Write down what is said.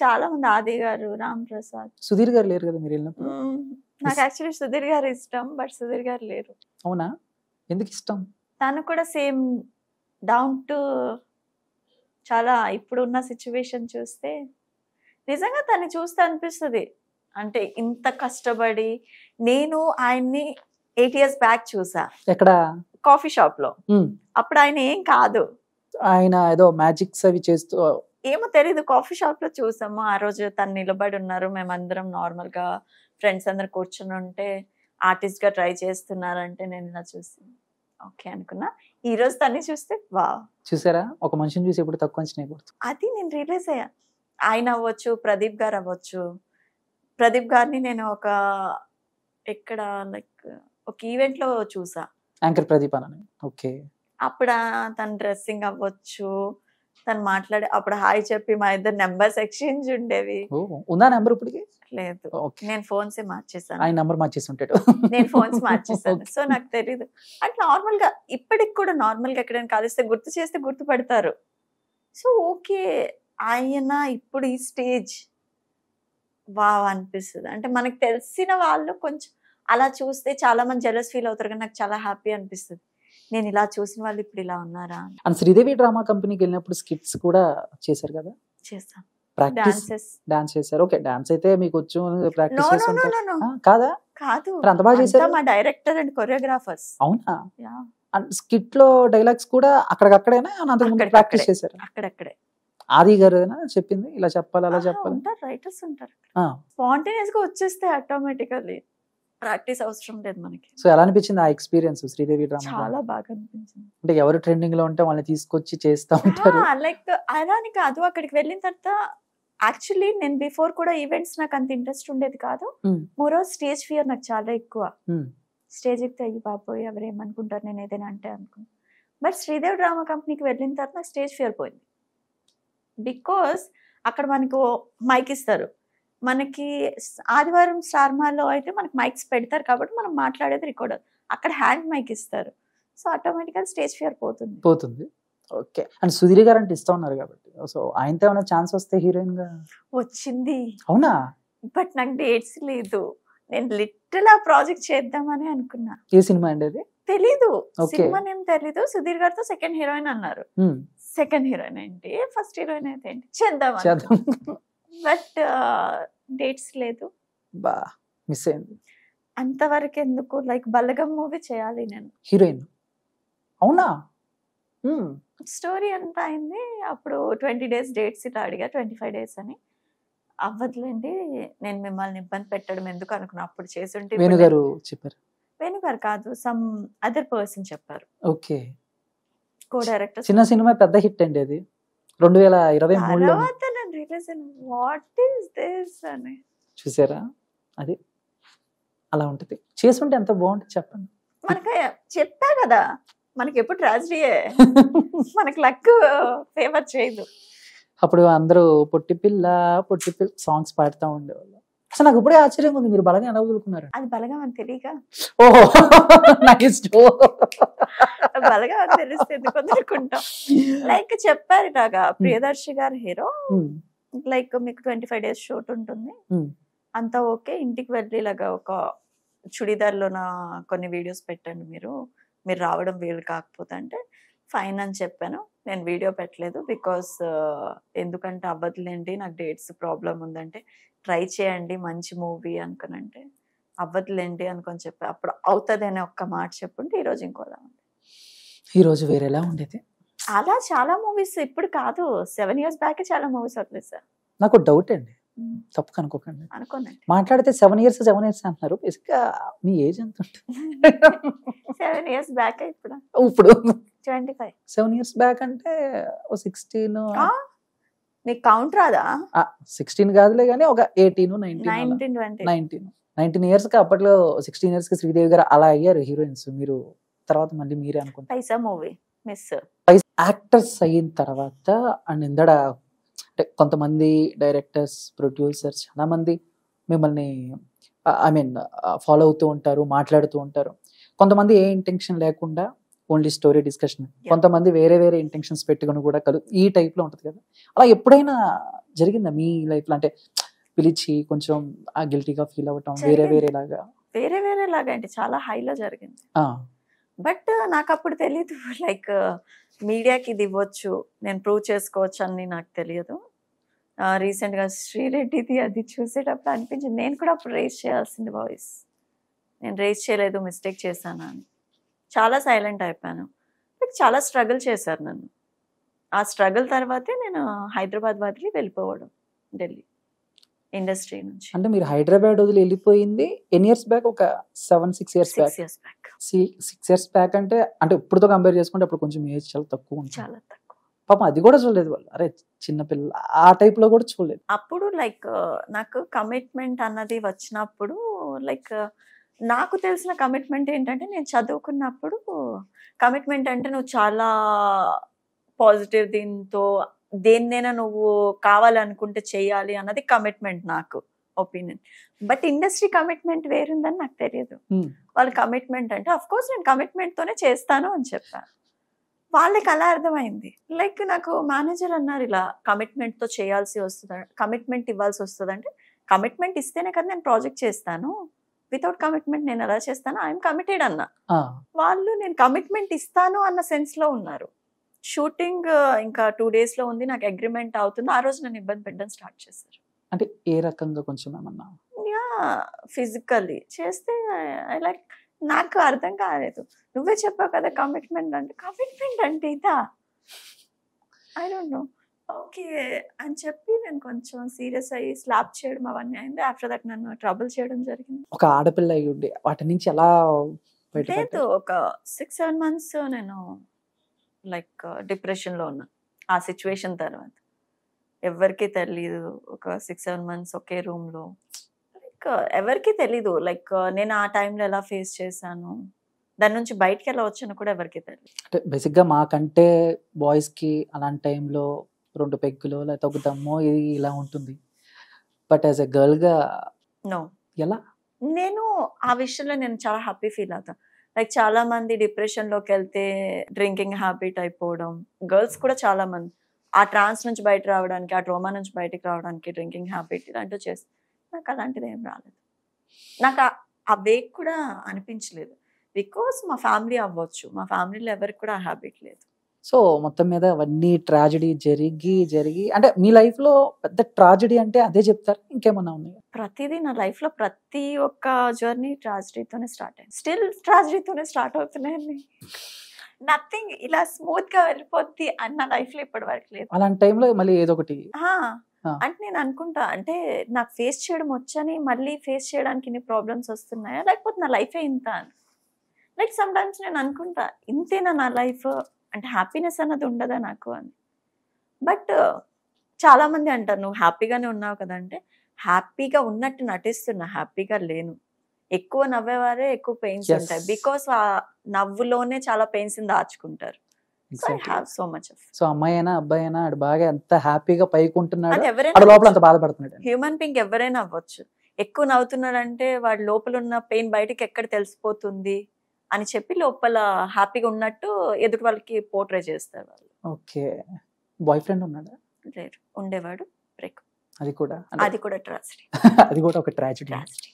చాలా మంది ఆది గారు రామ్ ప్రసాద్ సుధీర్ గారు లేరు కదా మీరు నాకు యాక్చువల్లీ సుధీర్ గారు ఇష్టం బట్ సుధీర్ గారు లేరు అవునా ఎందుకు ఇష్టం తను కూడా సేమ్ డౌన్ టు చాలా ఇప్పుడున్న సిచ్యువేషన్ చూస్తే నిజంగా తను చూస్తే అనిపిస్తుంది అంటే ఇంత కష్టపడి నేను ఆయన్ని ఎయిట్ ఇయర్స్ బ్యాక్ చూసా ఎక్కడ కాఫీ షాప్ లో అప్పుడు ఆయన ఏం కాదు ఆయన ఏదో మ్యాజిక్స్ అవి చేస్తూ ఏమో తెలియదు కాఫీ షాప్ లో చూసాము ఆ రోజు తను నిలబడి ఉన్నారు మేమందరం నార్మల్ గా ఫ్రెండ్స్ అందరు కూర్చుని ఉంటే ఆర్టిస్ట్ గా ట్రై చేస్తున్నారంటే నేను ఇలా చూసి ఓకే అనుకున్నా ఈ రోజు తన్ని చూస్తే వా చూసారా ఒక మనిషిని చూసి ఎప్పుడు తక్కువ అది నేను రియలైజ్ అయ్యా ఆయన అవ్వచ్చు ప్రదీప్ గారు అవ్వచ్చు ప్రదీప్ గారిని నేను ఒక ఎక్కడ లైక్ ఒక ఈవెంట్ లో చూసా యాంకర్ ప్రదీప్ ఓకే అప్పుడు తన డ్రెస్సింగ్ అవ్వచ్చు తను మాట్లాడే అప్పుడు హాయ్ చెప్పి మా ఇద్దరు నెంబర్స్ ఎక్స్చేంజ్ ఉండేవి ఉందా నెంబర్ ఇప్పటికి లేదు నేను ఫోన్స్ మార్చేసాను ఆయన నెంబర్ మార్చేస్తుంటాడు నేను ఫోన్స్ మార్చేసాను సో నాకు తెలీదు అంటే నార్మల్ గా ఇప్పటికి కూడా నార్మల్ గా ఎక్కడైనా కాలుస్తే గుర్తు చేస్తే గుర్తుపడతారు సో ఓకే ఆయన ఇప్పుడు ఈ స్టేజ్ వావ్ అనిపిస్తుంది అంటే మనకు తెలిసిన వాళ్ళు కొంచెం అలా చూస్తే చాలా మంది జెలస్ ఫీల్ అవుతారు కానీ నాకు చాలా హ్యాపీ అనిపిస్తుంది నేను ఇలా చూసిన వాళ్ళు ఇప్పుడు ఇలా ఉన్నారా అండ్ శ్రీదేవి డ్రామా కంపెనీకి వెళ్ళినప్పుడు స్కిట్స్ కూడా చేశారు కదా చేస్తాను ప్రాక్టీస్ డాన్స్ చేశారు ఓకే డాన్స్ అయితే మీకు ప్రాక్టీస్ కాదు అంత బాగా మా డైరెక్టర్ అండ్ స్కిట్ లో డైలాగ్స్ కూడా ప్రాక్టీస్ చేశారు అక్కడక్కడే ఆది గారు చెప్పింది ఇలా చెప్పాలి అలా చెప్పాలి రైటర్స్ ఉంటారు స్పాంటేనియస్ గా ప్రాక్టీస్ అవసరం లేదు మనకి సో ఎలా అనిపించింది ఆ ఎక్స్పీరియన్స్ శ్రీదేవి డ్రామా చాలా బాగా అనిపించింది అంటే ఎవరు ట్రెండింగ్ లో ఉంటే వాళ్ళని తీసుకొచ్చి చేస్తా ఉంటారు లైక్ అలాని కాదు అక్కడికి వెళ్ళిన తర్వాత యాక్చువల్లీ నేను బిఫోర్ కూడా ఈవెంట్స్ నాకు అంత ఇంట్రెస్ట్ ఉండేది కాదు మోరో స్టేజ్ ఫియర్ నాకు చాలా ఎక్కువ స్టేజ్ ఎక్కితే అయ్యి బాబోయ్ ఎవరేమనుకుంటారు నేను ఏదైనా అంటే అనుకున్నాను బట్ శ్రీదేవి డ్రామా కంపెనీకి వెళ్ళిన తర్వాత నాకు స్టేజ్ ఫియర్ పోయింది బికాస్ అక్కడ మనకు మైక్ ఇస్తారు మనకి ఆదివారం స్టార్మాలో అయితే మనకి మైక్స్ పెడతారు కాబట్టి మనం మాట్లాడేది రికార్డ్ అక్కడ హ్యాండ్ మైక్ ఇస్తారు సో ఆటోమేటిక్గా స్టేజ్ ఫియర్ పోతుంది పోతుంది ఓకే అండ్ సుధీర్ గారు అంటే ఇస్తా ఉన్నారు కాబట్టి సో ఆయనతో ఏమైనా ఛాన్స్ వస్తే హీరోయిన్ గా వచ్చింది అవునా బట్ నాకు డేట్స్ లేదు నేను లిటిల్ ఆ ప్రాజెక్ట్ చేద్దామని అనుకున్నా ఏ సినిమా అండి అది తెలీదు సినిమా నేను తెలీదు సుధీర్ గారితో సెకండ్ హీరోయిన్ అన్నారు సెకండ్ హీరోయిన్ ఏంటి ఫస్ట్ హీరోయిన్ అయితే ఏంటి చేద్దాం బట్ డేట్స్ లేదు బా మిస్ అయింది అంతవరకు ఎందుకు లైక్ బలగం మూవీ చేయాలి నేను హీరోయిన్ అవునా స్టోరీ అంతా అయింది అప్పుడు ట్వంటీ డేస్ డేట్స్ ఇట్లా అడిగా ట్వంటీ ఫైవ్ డేస్ అని అవ్వదులేండి నేను మిమ్మల్ని ఇబ్బంది పెట్టడం ఎందుకు అనుకున్నా అప్పుడు చేస్తుంటే వేణుగారు చెప్పారు వేణుగారు కాదు సమ్ అదర్ పర్సన్ చెప్పారు ఓకే కో డైరెక్టర్ చిన్న సినిమా పెద్ద హిట్ అండి అది రెండు వేల ఇరవై వాట్ ఈస్ దిస్ అని చూసారా అది అలా ఉంటది చేసుంటే ఎంత బాగుంటుంది చెప్పండి మనకి చెప్తా కదా మనకి ఎప్పుడు ట్రాజడీయే మనకి లక్ ఫేవర్ చేయదు అప్పుడు అందరూ పొట్టి పిల్ల పొట్టి పిల్ల సాంగ్స్ పాడుతూ ఉండేవాళ్ళు అసలు నాకు ఇప్పుడే ఆశ్చర్యంగా ఉంది మీరు బలగా ఎలా వదులుకున్నారు అది బలగా అని తెలియక ఓహో ఇష్టం బలగా తెలిస్తే లైక్ చెప్పారు నాగా ప్రియదర్శి గారు హీరో లైక్ మీకు ట్వంటీ ఫైవ్ డేస్ షూట్ ఉంటుంది అంతా ఓకే ఇంటికి వెళ్ళి ఇలాగా ఒక చుడిదార్లో నా కొన్ని వీడియోస్ పెట్టండి మీరు మీరు రావడం వీలు కాకపోతే అంటే ఫైన్ అని చెప్పాను నేను వీడియో పెట్టలేదు బికాస్ ఎందుకంటే అవ్వదులేండి నాకు డేట్స్ ప్రాబ్లం ఉందంటే ట్రై చేయండి మంచి మూవీ అనుకునంటే అవ్వదులేండి అనుకొని చెప్పి అప్పుడు అవుతుంది అనే ఒక్క మాట చెప్పుంటే ఈరోజు ఇంకోలా ఉంది ఈరోజు వేరేలా ఉండేది అలా చాలా మూవీస్ ఇప్పుడు కాదు సెవెన్ ఇయర్స్ బ్యాక్ చాలా మూవీస్ అవుతుంది సార్ నాకు డౌట్ అండి తప్పు కనుకోకండి అనుకోండి మాట్లాడితే సెవెన్ ఇయర్స్ సెవెన్ ఇయర్స్ అంటున్నారు ఇసుక మీ ఏజ్ ఎంత సెవెన్ ఇయర్స్ బ్యాక్ ఇప్పుడు ఇప్పుడు twenty five seven years back అంటే ఓ సిక్స్టీన్ నీకు కౌంట్ రాదా సిక్స్టీన్ కాదులే కానీ ఒక eighteen nineteen nineteen nineteen years కి అప్పట్లో సిక్స్టీన్ ఇయర్స్ కి శ్రీదేవి గారు అలా అయ్యారు హీరోయిన్స్ మీరు తర్వాత మళ్ళీ మీరే అనుకుంటారు పైసా మూవీ మిస్ యాక్టర్స్ అయిన తర్వాత అండ్ ఇందడ అంటే కొంతమంది డైరెక్టర్స్ ప్రొడ్యూసర్స్ చాలామంది మిమ్మల్ని ఐ మీన్ ఫాలో అవుతూ ఉంటారు మాట్లాడుతూ ఉంటారు కొంతమంది ఏ ఇంటెన్షన్ లేకుండా ఓన్లీ స్టోరీ డిస్కషన్ కొంతమంది వేరే వేరే ఇంటెన్షన్స్ పెట్టుకుని కూడా కలు ఈ టైప్లో ఉంటుంది కదా అలా ఎప్పుడైనా జరిగిందా మీ లైఫ్లో అంటే పిలిచి కొంచెం గిల్టీగా ఫీల్ అవ్వటం వేరే వేరే లాగా వేరే వేరే లాగా అంటే చాలా హైలో జరిగింది బట్ నాకు అప్పుడు తెలియదు లైక్ మీడియాకి ఇది ఇవ్వచ్చు నేను ప్రూవ్ చేసుకోవచ్చు అని నాకు తెలియదు రీసెంట్గా శ్రీరెడ్డిది అది చూసేటప్పుడు అనిపించింది నేను కూడా అప్పుడు రేస్ చేయాల్సింది వాయిస్ నేను రేస్ చేయలేదు మిస్టేక్ చేశానా అని చాలా సైలెంట్ అయిపోయాను బట్ చాలా స్ట్రగుల్ చేశారు నన్ను ఆ స్ట్రగుల్ తర్వాతే నేను హైదరాబాద్ వదిలి వెళ్ళిపోవడం ఢిల్లీ ఇండస్ట్రీ నుంచి అంటే మీరు హైదరాబాద్ వదిలి వెళ్ళిపోయింది ఎన్ని ఇయర్స్ బ్యాక్ ఒక seven six years back years back six years back అంటే అంటే ఇప్పుడుతో కంపేర్ చేసుకుంటే అప్పుడు కొంచెం ఏజ్ చాలా తక్కువ ఉంది చాలా తక్కువ పాపం అది కూడా చూడలేదు వాళ్ళు అరే చిన్నపిల్ల ఆ టైప్ లో కూడా చూడలేదు అప్పుడు లైక్ నాకు కమిట్మెంట్ అన్నది వచ్చినప్పుడు లైక్ నాకు తెలిసిన కమిట్మెంట్ ఏంటంటే నేను చదువుకున్నప్పుడు కమిట్మెంట్ అంటే నువ్వు చాలా పాజిటివ్ దీంతో దేన్నైనా నువ్వు కావాలనుకుంటే చేయాలి అన్నది కమిట్మెంట్ నాకు ఒపీనియన్ బట్ ఇండస్ట్రీ కమిట్మెంట్ వేరుందని నాకు తెలియదు hmm. వాళ్ళ కమిట్మెంట్ అంటే అఫ్ కోర్స్ నేను కమిట్మెంట్తోనే చేస్తాను అని చెప్పాను వాళ్ళకి అలా అర్థమైంది లైక్ నాకు మేనేజర్ అన్నారు ఇలా కమిట్మెంట్తో చేయాల్సి వస్తుంది కమిట్మెంట్ ఇవ్వాల్సి వస్తుంది అంటే కమిట్మెంట్ ఇస్తేనే కదా నేను ప్రాజెక్ట్ చేస్తాను వితౌట్ కమిట్మెంట్ నేను ఎలా చేస్తాను ఐఎమ్ కమిటెడ్ అన్న వాళ్ళు నేను కమిట్మెంట్ ఇస్తాను అన్న సెన్స్లో ఉన్నారు షూటింగ్ ఇంకా టూ డేస్లో ఉంది నాకు అగ్రిమెంట్ అవుతుంది ఆ రోజు నేను ఇబ్బంది పెట్టడం స్టార్ట్ చేశారు ఏ రకంగా కొంచెం ఏమన్నా యా ఫిజికల్లీ చేస్తే ఐ లైక్ నాకు అర్థం కాలేదు నువ్వే చెప్పావు కదా కమిట్మెంట్ అంటే కమిట్మెంట్ అంటే ఇదా ఐ డోంట్ నో ఓకే అని చెప్పి నేను కొంచెం సీరియస్ అయ్యి స్లాప్ చేయడం అవన్నీ అయింది ఆఫ్టర్ దట్ నన్ను ట్రబుల్ చేయడం జరిగింది ఒక ఆడపిల్ల అయి ఉండి వాటి నుంచి ఎలా లేదు ఒక సిక్స్ సెవెన్ మంత్స్ నేను లైక్ డిప్రెషన్లో ఉన్నా ఆ సిచ్యువేషన్ తర్వాత ఎవరికీ తెలీదు ఒక సిక్స్ సెవెన్ మంత్స్ ఒకే రూమ్లో లైక్ ఎవరికి తెలీదు లైక్ నేను ఆ టైంలో ఎలా ఫేస్ చేశాను దాని నుంచి బయటకి ఎలా వచ్చాను కూడా ఎవరికి తెలియదు అంటే బేసిక్గా మాకంటే బాయ్స్కి అలాంటి టైంలో రెండు పెగ్గులు లేకపోతే ఒక దమ్మో ఇది ఇలా ఉంటుంది బట్ యాజ్ ఎ గర్ల్గా నో ఎలా నేను ఆ విషయంలో నేను చాలా హ్యాపీ ఫీల్ అవుతాను లైక్ చాలా మంది డిప్రెషన్లోకి వెళ్తే డ్రింకింగ్ హ్యాబిట్ అయిపోవడం గర్ల్స్ కూడా చాలా మంది ఆ ట్రాన్స్ నుంచి బయట రావడానికి ఆ ట్రోమా నుంచి బయటకు రావడానికి డ్రింకింగ్ హ్యాబిట్ ఇలాంటివి చేసి నాకు అలాంటిది ఏం రాలేదు నాకు ఆ వేక్ కూడా అనిపించలేదు బికాస్ మా ఫ్యామిలీ అవ్వచ్చు మా ఫ్యామిలీలో ఎవరికి కూడా ఆ హ్యాబిట్ లేదు సో మొత్తం మీద అవన్నీ ట్రాజడీ జరిగి జరిగి అంటే మీ లైఫ్ లో పెద్ద ట్రాజడీ అంటే అదే చెప్తారు ఇంకేమన్నా ఉన్నాయి ప్రతిదీ నా లైఫ్ లో ప్రతి ఒక్క జర్నీ ట్రాజడీతోనే స్టార్ట్ అయింది స్టిల్ ట్రాజడీతోనే స్టార్ట్ అవుతున్నాయండి నథింగ్ ఇలా స్మూత్ గా వెళ్ళిపోద్ది అన్న లైఫ్ లో ఇప్పటి వరకు లేదు అలాంటి టైంలో మళ్ళీ ఏదో ఒకటి అంటే నేను అనుకుంటా అంటే నాకు ఫేస్ చేయడం వచ్చని మళ్ళీ ఫేస్ చేయడానికి ఇన్ని ప్రాబ్లమ్స్ వస్తున్నాయా లేకపోతే నా లైఫే ఇంత అని లైక్ సమ్ టైమ్స్ నేను అనుకుంటా ఇంతేనా నా లైఫ్ అంటే హ్యాపీనెస్ అన్నది ఉండదా నాకు అని బట్ చాలా మంది అంటారు నువ్వు హ్యాపీగానే ఉన్నావు కదా అంటే హ్యాపీగా ఉన్నట్టు నటిస్తున్నా హ్యాపీగా లేను ఎక్కువ నవ్వేవారే ఎక్కువ పెయిన్స్ ఉంటాయి బికాస్ ఆ నవ్వులోనే చాలా పెయిన్స్ దాచుకుంటారు సో మచ్ సో అమ్మాయి అయినా అబ్బాయి అయినా బాగా ఎంత హ్యాపీగా పైకి ఉంటున్నాడు ఎవరైనా లోపల అంత బాధపడుతున్నాడు హ్యూమన్ పింక్ ఎవరైనా అవ్వచ్చు ఎక్కువ నవ్వుతున్నాడంటే వాడు లోపల ఉన్న పెయిన్ బయటకి ఎక్కడ తెలిసిపోతుంది అని చెప్పి లోపల హ్యాపీగా ఉన్నట్టు ఎదుటి వాళ్ళకి పోర్ట్రే చేస్తారు వాళ్ళు ఓకే బాయ్ ఫ్రెండ్ ఉన్నాడా లేదు ఉండేవాడు బ్రేక్ అది కూడా అది కూడా ట్రాజడీ అది కూడా ఒక ట్రాజడీ